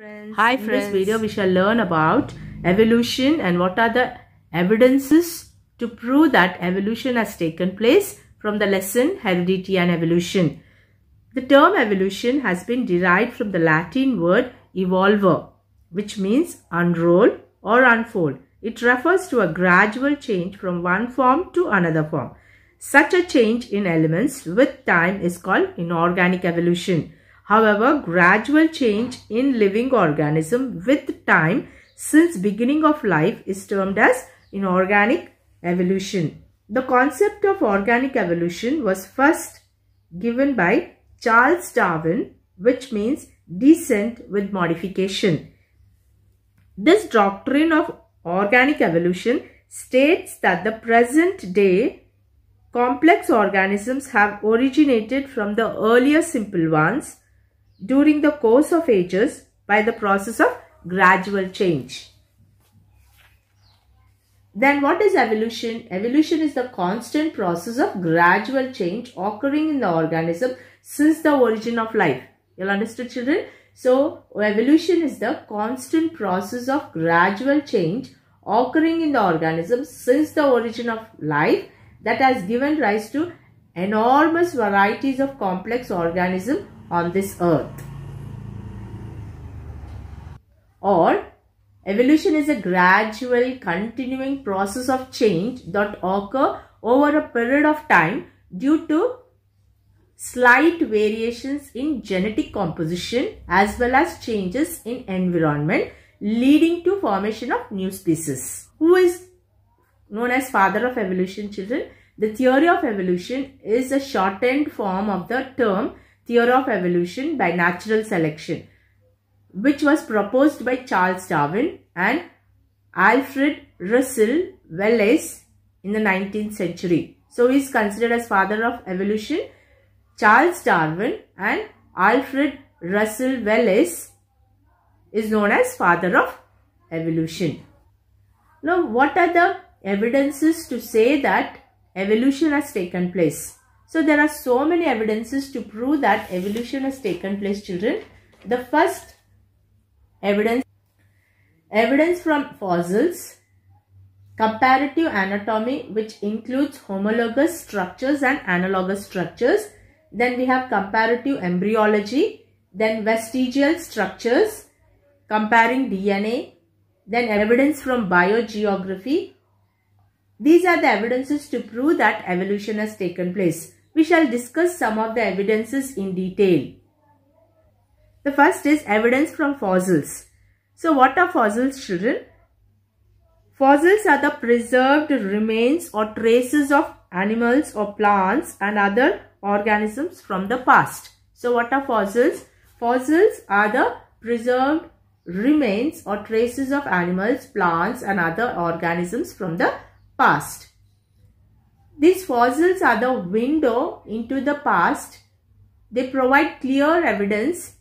friends. Hi friends. In this video we shall learn about evolution and what are the evidences to prove that evolution has taken place from the lesson heredity and evolution. The term evolution has been derived from the Latin word evolver which means unroll or unfold. It refers to a gradual change from one form to another form. Such a change in elements with time is called inorganic evolution. However, gradual change in living organism with time since beginning of life is termed as inorganic evolution. The concept of organic evolution was first given by Charles Darwin which means descent with modification. This doctrine of organic evolution states that the present day complex organisms have originated from the earlier simple ones during the course of ages by the process of gradual change. Then what is evolution? Evolution is the constant process of gradual change occurring in the organism since the origin of life. You'll understood children? So evolution is the constant process of gradual change occurring in the organism since the origin of life that has given rise to enormous varieties of complex organism on this earth. Or evolution is a gradual continuing process of change that occur over a period of time due to slight variations in genetic composition as well as changes in environment leading to formation of new species. Who is known as father of evolution children? The theory of evolution is a shortened form of the term theory of evolution by natural selection which was proposed by Charles Darwin and Alfred Russel Wallace in the 19th century. So he is considered as father of evolution. Charles Darwin and Alfred Russel Wallace is known as father of evolution. Now what are the evidences to say that evolution has taken place? So there are so many evidences to prove that evolution has taken place children. The first evidence, evidence from fossils, comparative anatomy which includes homologous structures and analogous structures. Then we have comparative embryology, then vestigial structures, comparing DNA, then evidence from biogeography. These are the evidences to prove that evolution has taken place we shall discuss some of the evidences in detail. The first is evidence from fossils. So what are fossils children? Fossils are the preserved remains or traces of animals or plants and other organisms from the past. So what are fossils? Fossils are the preserved remains or traces of animals, plants and other organisms from the past. These fossils are the window into the past. They provide clear evidence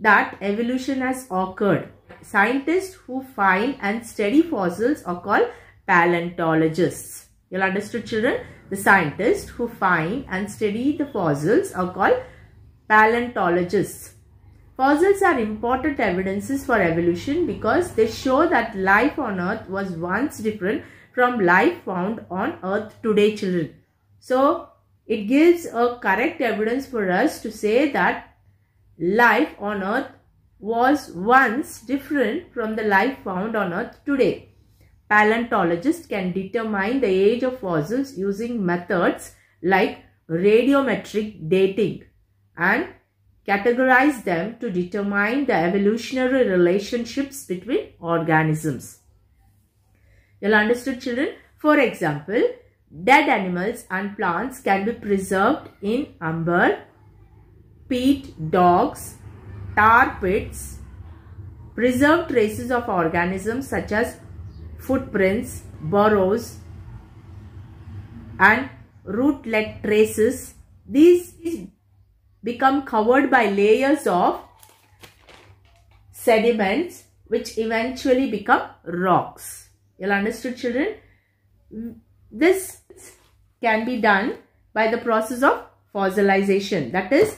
that evolution has occurred. Scientists who find and study fossils are called paleontologists. You'll understood children? The scientists who find and study the fossils are called paleontologists. Fossils are important evidences for evolution because they show that life on earth was once different from life found on earth today children. So it gives a correct evidence for us to say that life on earth was once different from the life found on earth today. Paleontologists can determine the age of fossils using methods like radiometric dating and categorize them to determine the evolutionary relationships between organisms. You'll understood children? For example, dead animals and plants can be preserved in umber, peat, dogs, tar pits, preserved traces of organisms such as footprints, burrows and rootlet traces. These become covered by layers of sediments which eventually become rocks. You'll understood children? This can be done by the process of fossilization. That is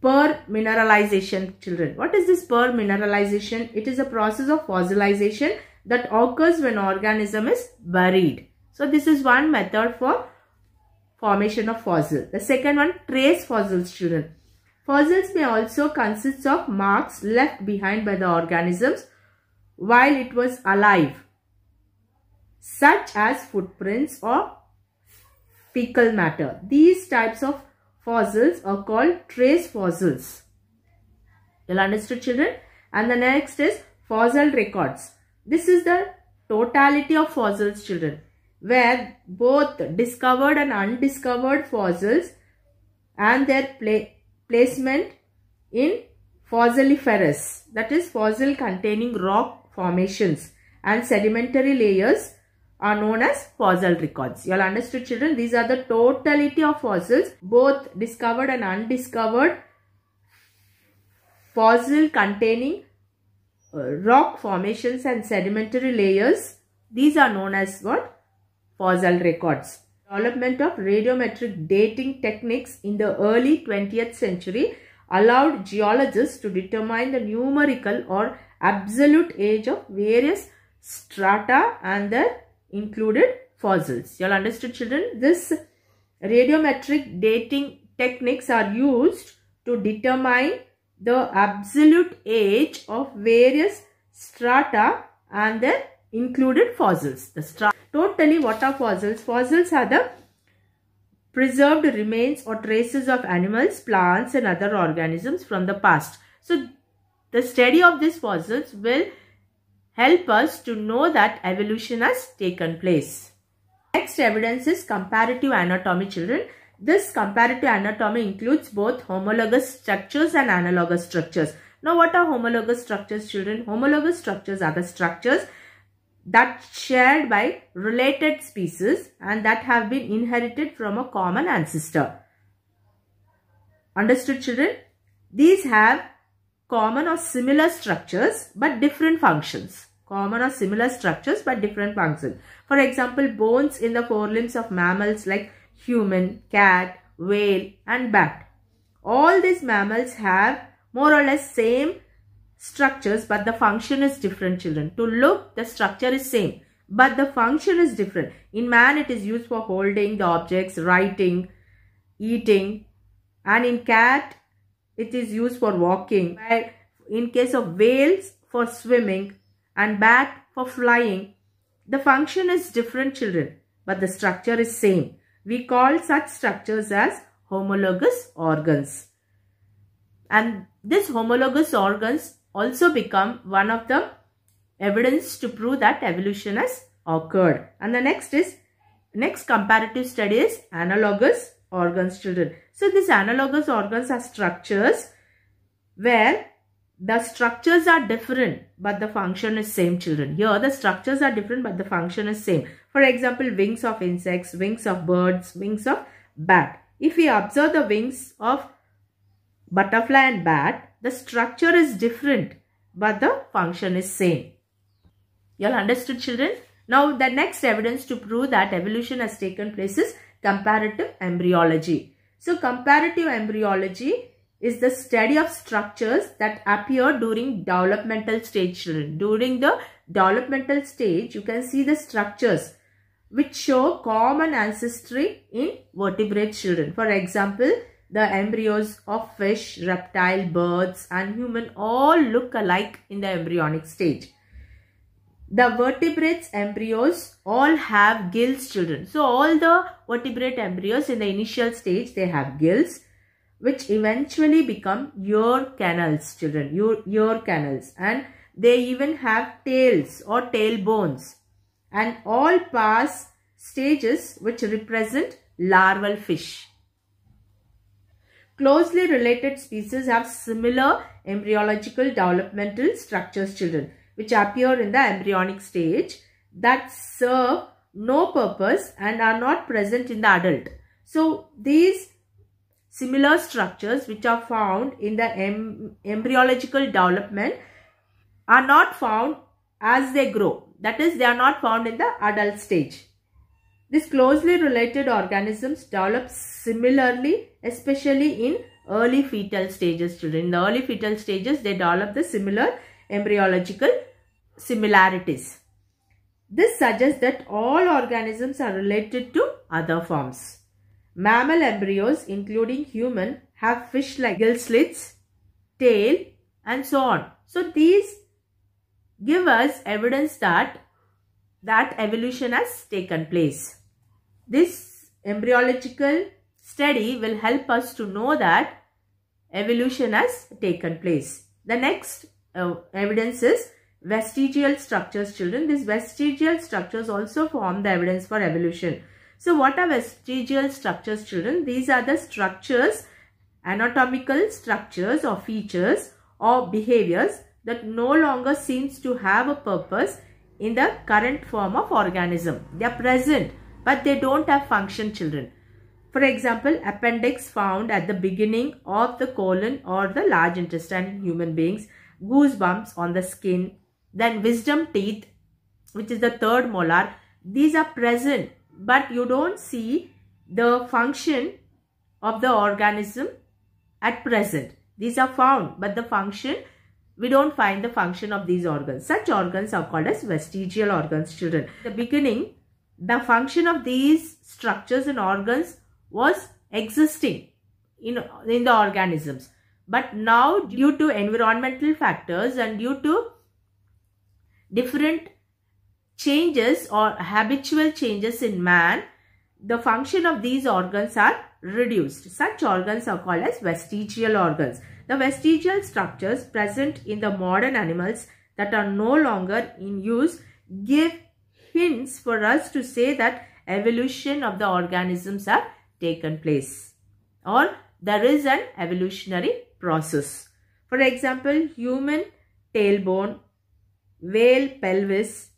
per mineralization, children. What is this per mineralization? It is a process of fossilization that occurs when organism is buried. So this is one method for formation of fossil. The second one trace fossils children. Fossils may also consist of marks left behind by the organisms while it was alive such as footprints or fecal matter. These types of fossils are called trace fossils. You'll understand children? And the next is fossil records. This is the totality of fossils children where both discovered and undiscovered fossils and their pla placement in fossiliferous that is fossil containing rock formations and sedimentary layers are known as fossil records. You all understood children? These are the totality of fossils, both discovered and undiscovered fossil containing uh, rock formations and sedimentary layers. These are known as what? Fossil records. Development of radiometric dating techniques in the early 20th century allowed geologists to determine the numerical or absolute age of various strata and their included fossils. You all understood children? This radiometric dating techniques are used to determine the absolute age of various strata and their included fossils. The strata. Totally what are fossils? Fossils are the preserved remains or traces of animals, plants and other organisms from the past. So the study of these fossils will help us to know that evolution has taken place. Next evidence is comparative anatomy children. This comparative anatomy includes both homologous structures and analogous structures. Now what are homologous structures children? Homologous structures are the structures that shared by related species and that have been inherited from a common ancestor. Understood children? These have common or similar structures but different functions common or similar structures but different function. For example, bones in the forelimbs of mammals like human, cat, whale and bat. All these mammals have more or less same structures but the function is different children. To look the structure is same but the function is different. In man it is used for holding the objects, writing, eating and in cat it is used for walking. In case of whales for swimming and bat for flying. The function is different children but the structure is same. We call such structures as homologous organs. And this homologous organs also become one of the evidence to prove that evolution has occurred. And the next is, next comparative study is analogous organs children. So these analogous organs are structures where the structures are different but the function is same children here the structures are different but the function is same for example wings of insects wings of birds wings of bat if we observe the wings of butterfly and bat the structure is different but the function is same you all understood children now the next evidence to prove that evolution has taken place is comparative embryology so comparative embryology is the study of structures that appear during developmental stage children. During the developmental stage, you can see the structures which show common ancestry in vertebrate children. For example, the embryos of fish, reptile, birds and human all look alike in the embryonic stage. The vertebrates embryos all have gills children. So all the vertebrate embryos in the initial stage they have gills which eventually become ear canals, children, ear, ear canals. And they even have tails or tail bones. And all pass stages which represent larval fish. Closely related species have similar embryological developmental structures, children, which appear in the embryonic stage that serve no purpose and are not present in the adult. So, these similar structures which are found in the em embryological development are not found as they grow. That is, they are not found in the adult stage. These closely related organisms develop similarly, especially in early fetal stages. Children, in the early fetal stages, they develop the similar embryological similarities. This suggests that all organisms are related to other forms. Mammal embryos including human have fish-like gill slits, tail and so on. So these give us evidence that that evolution has taken place. This embryological study will help us to know that evolution has taken place. The next uh, evidence is vestigial structures children. These vestigial structures also form the evidence for evolution. So what are vestigial structures children? These are the structures, anatomical structures or features or behaviors that no longer seems to have a purpose in the current form of organism. They are present but they don't have function children. For example, appendix found at the beginning of the colon or the large intestine in human beings, goosebumps on the skin, then wisdom teeth which is the third molar. These are present but you don't see the function of the organism at present. These are found but the function, we don't find the function of these organs. Such organs are called as vestigial organs children. the beginning, the function of these structures and organs was existing in, in the organisms. But now due to environmental factors and due to different changes or habitual changes in man, the function of these organs are reduced. Such organs are called as vestigial organs. The vestigial structures present in the modern animals that are no longer in use give hints for us to say that evolution of the organisms have taken place or there is an evolutionary process. For example, human tailbone, whale pelvis,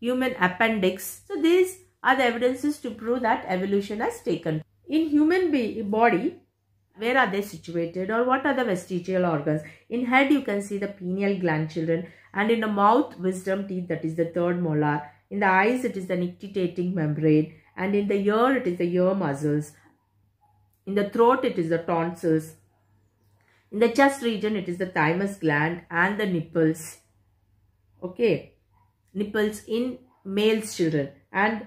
human appendix. So these are the evidences to prove that evolution has taken. In human body, where are they situated or what are the vestigial organs? In head you can see the pineal gland children and in the mouth wisdom teeth that is the third molar. In the eyes it is the nictitating membrane and in the ear it is the ear muscles. In the throat it is the tonsils. In the chest region it is the thymus gland and the nipples. Okay nipples in male children and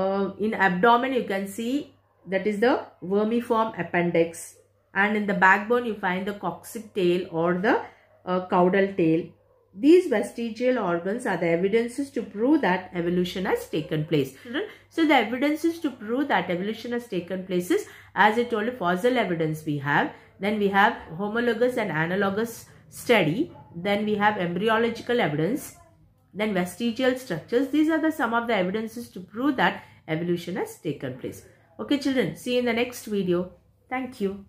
uh, in abdomen you can see that is the vermiform appendix and in the backbone you find the coccyx tail or the uh, caudal tail. These vestigial organs are the evidences to prove that evolution has taken place. So the evidences to prove that evolution has taken place is as I told you fossil evidence we have. Then we have homologous and analogous study. Then we have embryological evidence then vestigial structures. These are the some of the evidences to prove that evolution has taken place. Okay children, see you in the next video. Thank you.